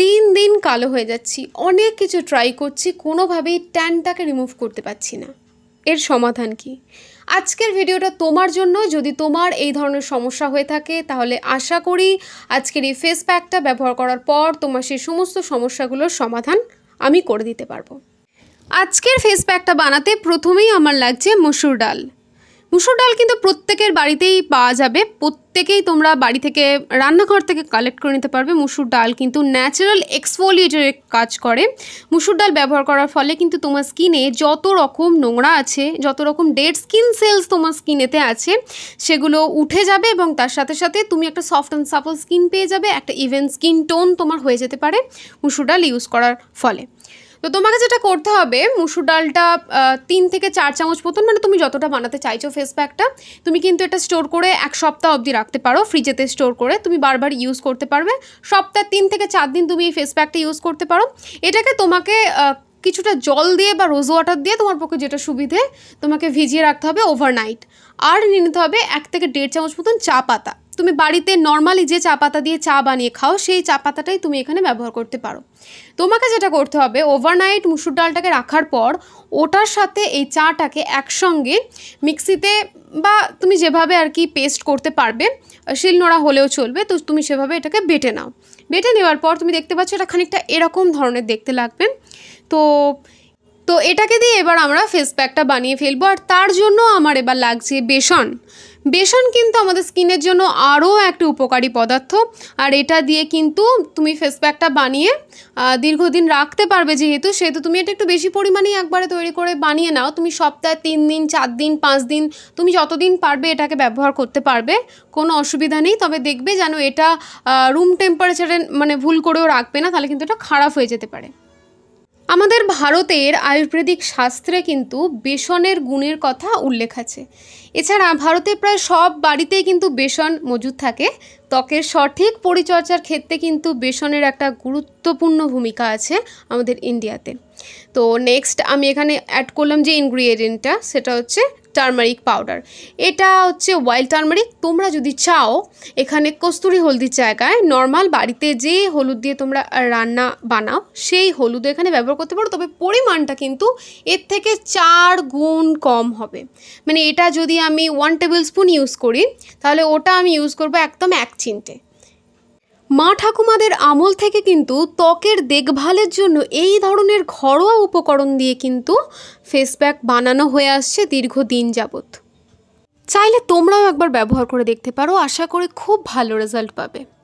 দিন দিন কালো হয়ে যাচ্ছি অনেক কিছু ট্রাই করছি কোনোভাবেই ট্যানটাকে রিমুভ করতে পারছি না এর সমাধান কি আজকের ভিডিওটা তোমার জন্য যদি তোমার এই ধরনের সমস্যা হয়ে থাকে তাহলে আশা করি আজকের এই ফেস প্যাকটা ব্যবহার করার পর তোমার সেই সমস্ত সমস্যাগুলোর সমাধান আমি করে দিতে পারবো আজকের ফেস প্যাকটা বানাতে প্রথমেই আমার লাগছে মসুর ডাল মুসুর ডাল কিন্তু প্রত্যেকের বাড়িতেই পাওয়া যাবে প্রত্যেকেই তোমরা বাড়ি থেকে রান্নাঘর থেকে কালেক্ট করে নিতে পারবে মুসুর ডাল কিন্তু ন্যাচারাল এক্সফোলিয়েটের কাজ করে মুসুর ডাল ব্যবহার করার ফলে কিন্তু তোমার স্কিনে যত রকম নোংরা আছে যত রকম ডেড স্কিন সেলস তোমার স্কিনেতে আছে সেগুলো উঠে যাবে এবং তার সাথে সাথে তুমি একটা সফট অ্যান্ড সাফল স্কিন পেয়ে যাবে একটা ইভেন স্কিন টোন তোমার হয়ে যেতে পারে মুসুর ডাল ইউজ করার ফলে তো তোমাকে যেটা করতে হবে মুসুর ডালটা তিন থেকে চার চামচ মতন মানে তুমি যতটা বানাতে চাইছো ফেস প্যাকটা তুমি কিন্তু এটা স্টোর করে এক সপ্তাহ অবধি রাখতে পারো ফ্রিজেতে স্টোর করে তুমি বারবার ইউজ করতে পারবে সপ্তাহে তিন থেকে চার দিন তুমি এই ফেস প্যাকটা ইউজ করতে পারো এটাকে তোমাকে কিছুটা জল দিয়ে বা রোজ ওয়াটার দিয়ে তোমার পক্ষে যেটা সুবিধে তোমাকে ভিজিয়ে রাখতে হবে ওভারনাইট আর নিতে হবে এক থেকে দেড় চামচ মতন চা পাতা তুমি বাড়িতে নর্মালি যে চা পাতা দিয়ে চা বানিয়ে খাও সেই চা পাতাটাই তুমি এখানে ব্যবহার করতে পারো তোমাকে যেটা করতে হবে ওভারনাইট মুসুর ডালটাকে রাখার পর ওটার সাথে এই চাটাকে একসঙ্গে মিক্সিতে বা তুমি যেভাবে আর কি পেস্ট করতে পারবে শিলনোড়া হলেও চলবে তো তুমি সেভাবে এটাকে বেটে নাও বেটে নেওয়ার পর তুমি দেখতে পাচ্ছ এটা খানিকটা এরকম ধরনের দেখতে লাগবে তো তো এটাকে দিয়ে এবার আমরা ফেস প্যাকটা বানিয়ে ফেলবো আর তার জন্য আমার এবার লাগছে বেসন বেসন কিন্তু আমাদের স্কিনের জন্য আরও একটা উপকারী পদার্থ আর এটা দিয়ে কিন্তু তুমি ফেস প্যাকটা বানিয়ে দীর্ঘদিন রাখতে পারবে যেহেতু সেহেতু তুমি এটা একটু বেশি পরিমাণেই একবারে তৈরি করে বানিয়ে নাও তুমি সপ্তাহে তিন দিন চার দিন পাঁচ দিন তুমি যতদিন পারবে এটাকে ব্যবহার করতে পারবে কোনো অসুবিধা নেই তবে দেখবে যেন এটা রুম টেম্পারেচারে মানে ভুল করেও রাখবে না তাহলে কিন্তু এটা খারাপ হয়ে যেতে পারে আমাদের ভারতের আয়ুর্বেদিক শাস্ত্রে কিন্তু বেসনের গুণের কথা উল্লেখ আছে এছাড়া ভারতে প্রায় সব বাড়িতেই কিন্তু বেসন মজুদ থাকে ত্বকের সঠিক পরিচর্যার ক্ষেত্রে কিন্তু বেসনের একটা গুরুত্বপূর্ণ ভূমিকা আছে আমাদের ইন্ডিয়াতে তো নেক্সট আমি এখানে অ্যাড করলাম যে ইনগ্রিডিয়েন্টটা সেটা হচ্ছে টার্মারিক পাউডার এটা হচ্ছে ওয়াইল্ড টার্মারিক তোমরা যদি চাও এখানে কস্তুরি হলদির জায়গায় নর্মাল বাড়িতে যে হলুদ দিয়ে তোমরা রান্না বানাও সেই হলুদ এখানে ব্যবহার করতে পারো তবে পরিমাণটা কিন্তু এর থেকে চার গুণ কম হবে মানে এটা যদি আমি ওয়ান টেবিল স্পুন ইউজ করি তাহলে ওটা আমি ইউজ করবো একদম এক চিনতে মা ঠাকুমাদের আমল থেকে কিন্তু ত্বকের দেখভালের জন্য এই ধরনের ঘরোয়া উপকরণ দিয়ে কিন্তু ফেস প্যাক বানানো হয়ে আসছে দীর্ঘদিন যাবৎ চাইলে তোমরাও একবার ব্যবহার করে দেখতে পারো আশা করি খুব ভালো রেজাল্ট পাবে